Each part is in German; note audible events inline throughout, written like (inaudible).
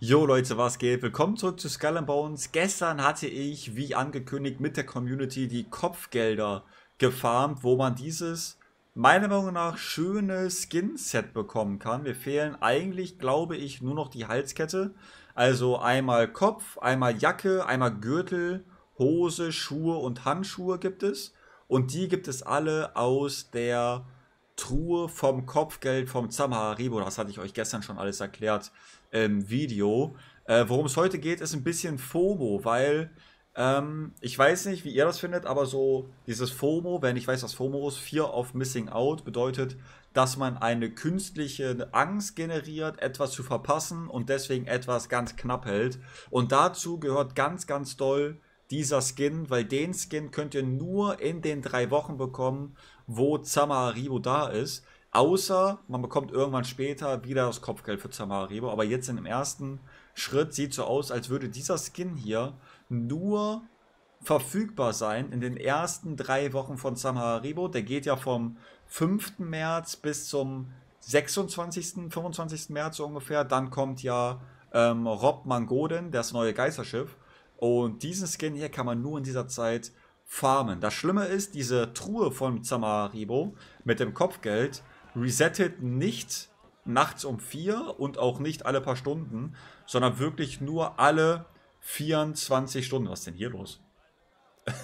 Jo Leute, was geht? Willkommen zurück zu Skull Bones. Gestern hatte ich, wie angekündigt, mit der Community die Kopfgelder gefarmt, wo man dieses, meiner Meinung nach, schöne Skin-Set bekommen kann. Wir fehlen eigentlich, glaube ich, nur noch die Halskette. Also einmal Kopf, einmal Jacke, einmal Gürtel, Hose, Schuhe und Handschuhe gibt es. Und die gibt es alle aus der Truhe vom Kopfgeld vom Zamharibo, das hatte ich euch gestern schon alles erklärt im Video. Äh, Worum es heute geht, ist ein bisschen FOMO, weil ähm, ich weiß nicht, wie ihr das findet, aber so dieses FOMO, wenn ich weiß, was FOMO ist, Fear of Missing Out, bedeutet, dass man eine künstliche Angst generiert, etwas zu verpassen und deswegen etwas ganz knapp hält. Und dazu gehört ganz, ganz doll dieser Skin, weil den Skin könnt ihr nur in den drei Wochen bekommen wo Zamaribo da ist. Außer man bekommt irgendwann später wieder das Kopfgeld für Zamaribo. Aber jetzt in dem ersten Schritt sieht so aus, als würde dieser Skin hier nur verfügbar sein in den ersten drei Wochen von Samaribo. Der geht ja vom 5. März bis zum 26., 25. März ungefähr. Dann kommt ja ähm, Rob Mangoden, das neue Geisterschiff. Und diesen Skin hier kann man nur in dieser Zeit farmen. Das Schlimme ist, diese Truhe von Zamaribo mit dem Kopfgeld resettet nicht nachts um vier und auch nicht alle paar Stunden, sondern wirklich nur alle 24 Stunden. Was ist denn hier los? (laughs)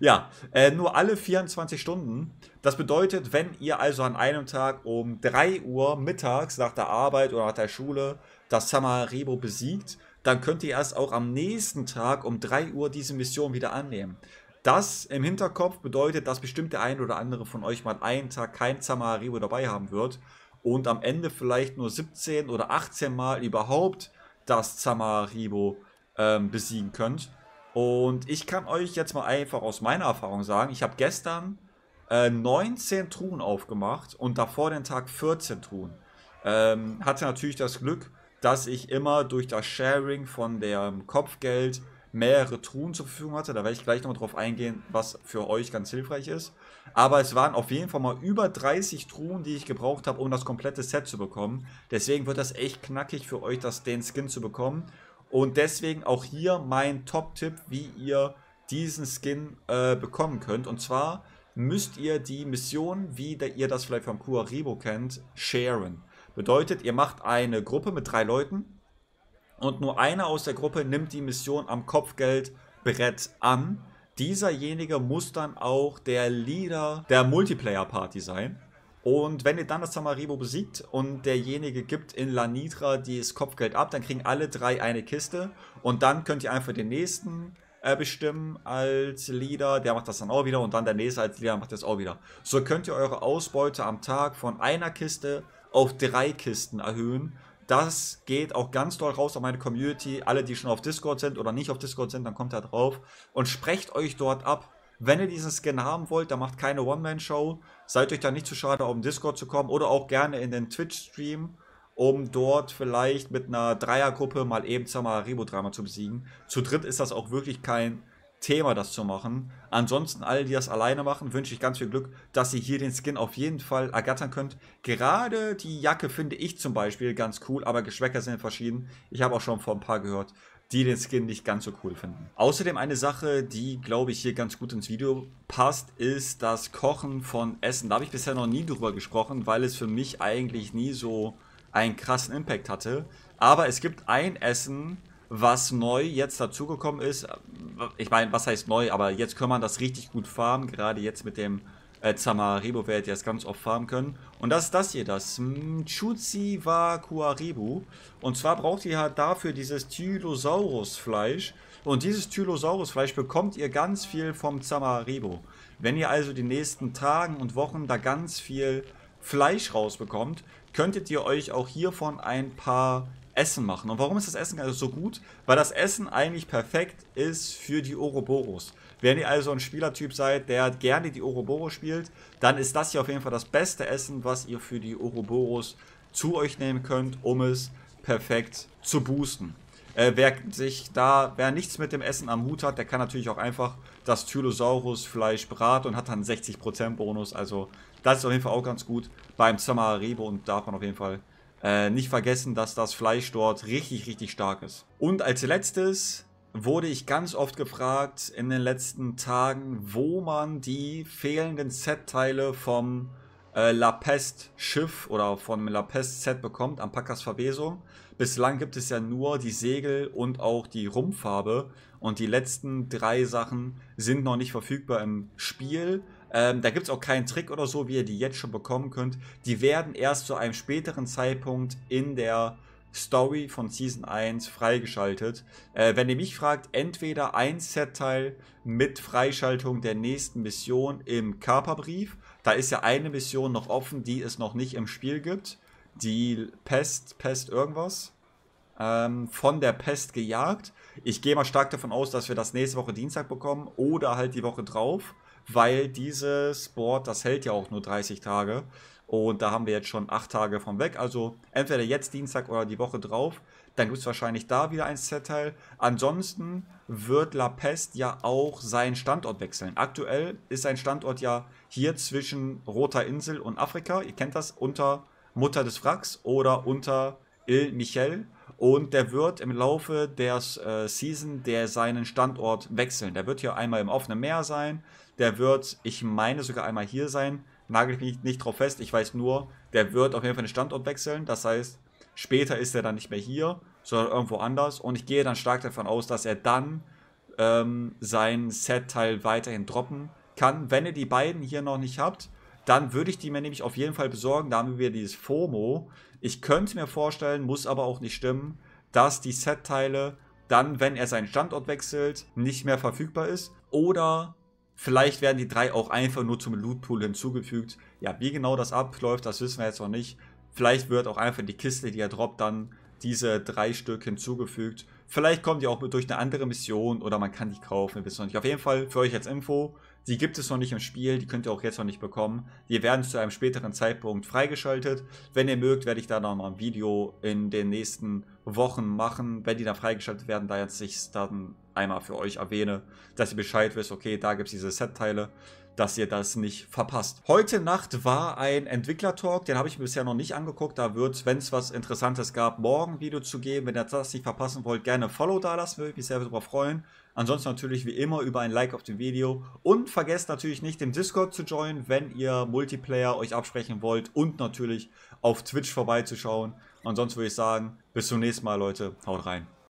ja, äh, nur alle 24 Stunden. Das bedeutet, wenn ihr also an einem Tag um 3 Uhr mittags nach der Arbeit oder nach der Schule das Samaribo besiegt, dann könnt ihr erst auch am nächsten Tag um 3 Uhr diese Mission wieder annehmen. Das im Hinterkopf bedeutet, dass bestimmt der ein oder andere von euch mal einen Tag kein Zamaribo dabei haben wird und am Ende vielleicht nur 17 oder 18 Mal überhaupt das Zamaribo ähm, besiegen könnt. Und ich kann euch jetzt mal einfach aus meiner Erfahrung sagen, ich habe gestern äh, 19 Truhen aufgemacht und davor den Tag 14 Truhen. Ähm, hatte natürlich das Glück, dass ich immer durch das Sharing von dem Kopfgeld mehrere Truhen zur Verfügung hatte. Da werde ich gleich nochmal drauf eingehen, was für euch ganz hilfreich ist. Aber es waren auf jeden Fall mal über 30 Truhen, die ich gebraucht habe, um das komplette Set zu bekommen. Deswegen wird das echt knackig für euch, das, den Skin zu bekommen. Und deswegen auch hier mein Top-Tipp, wie ihr diesen Skin äh, bekommen könnt. Und zwar müsst ihr die Mission, wie ihr das vielleicht vom Kuaribo kennt, sharen. Bedeutet, ihr macht eine Gruppe mit drei Leuten und nur einer aus der Gruppe nimmt die Mission am Kopfgeldbrett an. Dieserjenige muss dann auch der Leader der Multiplayer-Party sein. Und wenn ihr dann das Samaribo besiegt und derjenige gibt in La Lanitra das Kopfgeld ab, dann kriegen alle drei eine Kiste. Und dann könnt ihr einfach den nächsten äh, bestimmen als Leader. Der macht das dann auch wieder. Und dann der nächste als Leader macht das auch wieder. So könnt ihr eure Ausbeute am Tag von einer Kiste auf drei Kisten erhöhen. Das geht auch ganz doll raus an meine Community. Alle, die schon auf Discord sind oder nicht auf Discord sind, dann kommt da drauf und sprecht euch dort ab. Wenn ihr diesen Skin haben wollt, dann macht keine One-Man-Show. Seid euch da nicht zu schade, auf den Discord zu kommen oder auch gerne in den Twitch-Stream, um dort vielleicht mit einer Dreiergruppe mal eben Samaribo-Drama zu besiegen. Zu dritt ist das auch wirklich kein Thema, das zu machen. Ansonsten, alle, die das alleine machen, wünsche ich ganz viel Glück, dass ihr hier den Skin auf jeden Fall ergattern könnt. Gerade die Jacke finde ich zum Beispiel ganz cool, aber Geschmäcker sind verschieden. Ich habe auch schon vor ein paar gehört, die den Skin nicht ganz so cool finden. Außerdem eine Sache, die, glaube ich, hier ganz gut ins Video passt, ist das Kochen von Essen. Da habe ich bisher noch nie drüber gesprochen, weil es für mich eigentlich nie so einen krassen Impact hatte. Aber es gibt ein Essen, was neu jetzt dazugekommen ist, ich meine, was heißt neu, aber jetzt kann man das richtig gut farmen, gerade jetzt mit dem äh, Zamaribo werdet ihr das ganz oft farmen können. Und das ist das hier, das Mchuzi wa Kuaribu. Und zwar braucht ihr halt dafür dieses Tylosaurus-Fleisch. Und dieses Tylosaurus-Fleisch bekommt ihr ganz viel vom Zamaribo. Wenn ihr also die nächsten Tagen und Wochen da ganz viel Fleisch rausbekommt, könntet ihr euch auch hiervon ein paar Essen machen. Und warum ist das Essen also so gut? Weil das Essen eigentlich perfekt ist für die Ouroboros. Wenn ihr also ein Spielertyp seid, der gerne die Ouroboros spielt, dann ist das hier auf jeden Fall das beste Essen, was ihr für die Ouroboros zu euch nehmen könnt, um es perfekt zu boosten. Äh, wer sich da, wer nichts mit dem Essen am Hut hat, der kann natürlich auch einfach das Thylosaurus-Fleisch braten und hat dann 60% Bonus. Also das ist auf jeden Fall auch ganz gut beim Samaribo und darf man auf jeden Fall äh, nicht vergessen, dass das Fleisch dort richtig, richtig stark ist. Und als letztes wurde ich ganz oft gefragt in den letzten Tagen, wo man die fehlenden Set-Teile vom äh, La Pest-Schiff oder vom La Pest-Set bekommt, am Pacas Verwesung bislang gibt es ja nur die Segel und auch die Rumpffarbe. Und die letzten drei Sachen sind noch nicht verfügbar im Spiel. Ähm, da gibt es auch keinen Trick oder so, wie ihr die jetzt schon bekommen könnt. Die werden erst zu einem späteren Zeitpunkt in der Story von Season 1 freigeschaltet. Äh, wenn ihr mich fragt, entweder ein Setteil mit Freischaltung der nächsten Mission im Kaperbrief. Da ist ja eine Mission noch offen, die es noch nicht im Spiel gibt die Pest, Pest irgendwas, ähm, von der Pest gejagt. Ich gehe mal stark davon aus, dass wir das nächste Woche Dienstag bekommen oder halt die Woche drauf, weil dieses Board, das hält ja auch nur 30 Tage. Und da haben wir jetzt schon acht Tage von weg. Also entweder jetzt Dienstag oder die Woche drauf. Dann gibt es wahrscheinlich da wieder ein Z-Teil. Ansonsten wird La Peste ja auch seinen Standort wechseln. Aktuell ist sein Standort ja hier zwischen Roter Insel und Afrika. Ihr kennt das unter Mutter des Wracks oder unter Il Michel. Und der wird im Laufe der äh, Season der seinen Standort wechseln. Der wird hier einmal im offenen Meer sein. Der wird, ich meine, sogar einmal hier sein. Nagel ich mich nicht drauf fest. Ich weiß nur, der wird auf jeden Fall den Standort wechseln. Das heißt, später ist er dann nicht mehr hier, sondern irgendwo anders. Und ich gehe dann stark davon aus, dass er dann ähm, sein Set-Teil weiterhin droppen kann. Wenn ihr die beiden hier noch nicht habt, dann würde ich die mir nämlich auf jeden Fall besorgen. Da haben wir dieses FOMO. Ich könnte mir vorstellen, muss aber auch nicht stimmen, dass die Set-Teile dann, wenn er seinen Standort wechselt, nicht mehr verfügbar ist. Oder vielleicht werden die drei auch einfach nur zum Loot-Pool hinzugefügt. Ja, wie genau das abläuft, das wissen wir jetzt noch nicht. Vielleicht wird auch einfach die Kiste, die er droppt, dann diese drei Stück hinzugefügt. Vielleicht kommen die auch durch eine andere Mission oder man kann die kaufen, wir wissen noch nicht. Auf jeden Fall für euch als Info, die gibt es noch nicht im Spiel, die könnt ihr auch jetzt noch nicht bekommen. Die werden zu einem späteren Zeitpunkt freigeschaltet. Wenn ihr mögt, werde ich da nochmal ein Video in den nächsten Wochen machen, wenn die dann freigeschaltet werden, da jetzt ich es dann einmal für euch erwähne, dass ihr Bescheid wisst, okay, da gibt es diese Set-Teile dass ihr das nicht verpasst. Heute Nacht war ein Entwickler-Talk, den habe ich mir bisher noch nicht angeguckt. Da wird, wenn es was Interessantes gab, morgen ein Video zu geben. Wenn ihr das nicht verpassen wollt, gerne Follow da lassen, würde ich mich sehr darüber freuen. Ansonsten natürlich wie immer über ein Like auf dem Video und vergesst natürlich nicht im Discord zu joinen, wenn ihr Multiplayer euch absprechen wollt und natürlich auf Twitch vorbeizuschauen. Ansonsten würde ich sagen, bis zum nächsten Mal Leute, haut rein.